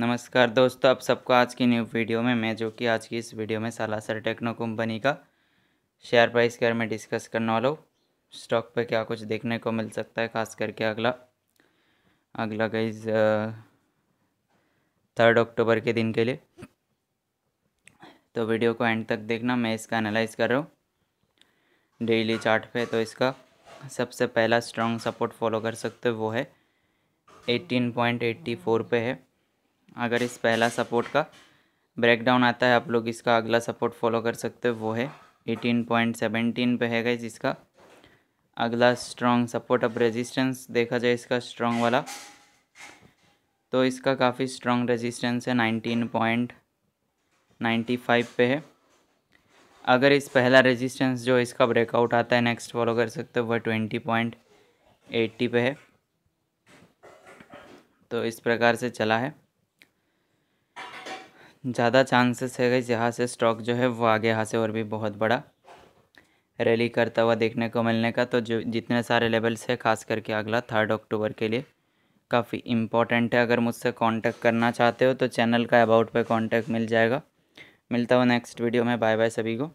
नमस्कार दोस्तों आप सबको आज की न्यू वीडियो में मैं जो कि आज की इस वीडियो में सालासर टेक्नो कंपनी का शेयर प्राइस के बारे में डिस्कस करने वाला हूँ स्टॉक पे क्या कुछ देखने को मिल सकता है खास करके अगला अगला गाइज थर्ड अक्टूबर के दिन के लिए तो वीडियो को एंड तक देखना मैं इसका एनालाइज कर रहा हूँ डेली चार्ट पे तो इसका सबसे पहला स्ट्रॉन्ग सपोर्ट फॉलो कर सकते हो वो है एटीन पॉइंट एट्टी फोर पे है अगर इस पहला सपोर्ट का ब्रेकडाउन आता है आप लोग इसका अगला सपोर्ट फॉलो कर सकते हो वो है एटीन पॉइंट सेवेंटीन पर है गई जिसका अगला स्ट्रॉन्ग सपोर्ट अब रेजिस्टेंस देखा जाए इसका स्ट्रॉन्ग वाला तो इसका काफ़ी स्ट्रॉन्ग रेजिस्टेंस है नाइनटीन पॉइंट नाइन्टी फाइव पे है अगर इस पहला रेजिस्टेंस जो इसका ब्रेकआउट आता है नेक्स्ट फॉलो कर सकते हो वह ट्वेंटी पॉइंट एट्टी पे है तो इस प्रकार से चला है ज़्यादा चांसेस है गई यहाँ से स्टॉक जो है वो आगे यहाँ से और भी बहुत बड़ा रैली करता हुआ देखने को मिलने का तो जो जितने सारे लेवल्स है खास करके अगला थर्ड अक्टूबर के लिए काफ़ी इंपॉर्टेंट है अगर मुझसे कांटेक्ट करना चाहते हो तो चैनल का अबाउट पे कांटेक्ट मिल जाएगा मिलता हूँ नेक्स्ट वीडियो में बाय बाय सभी को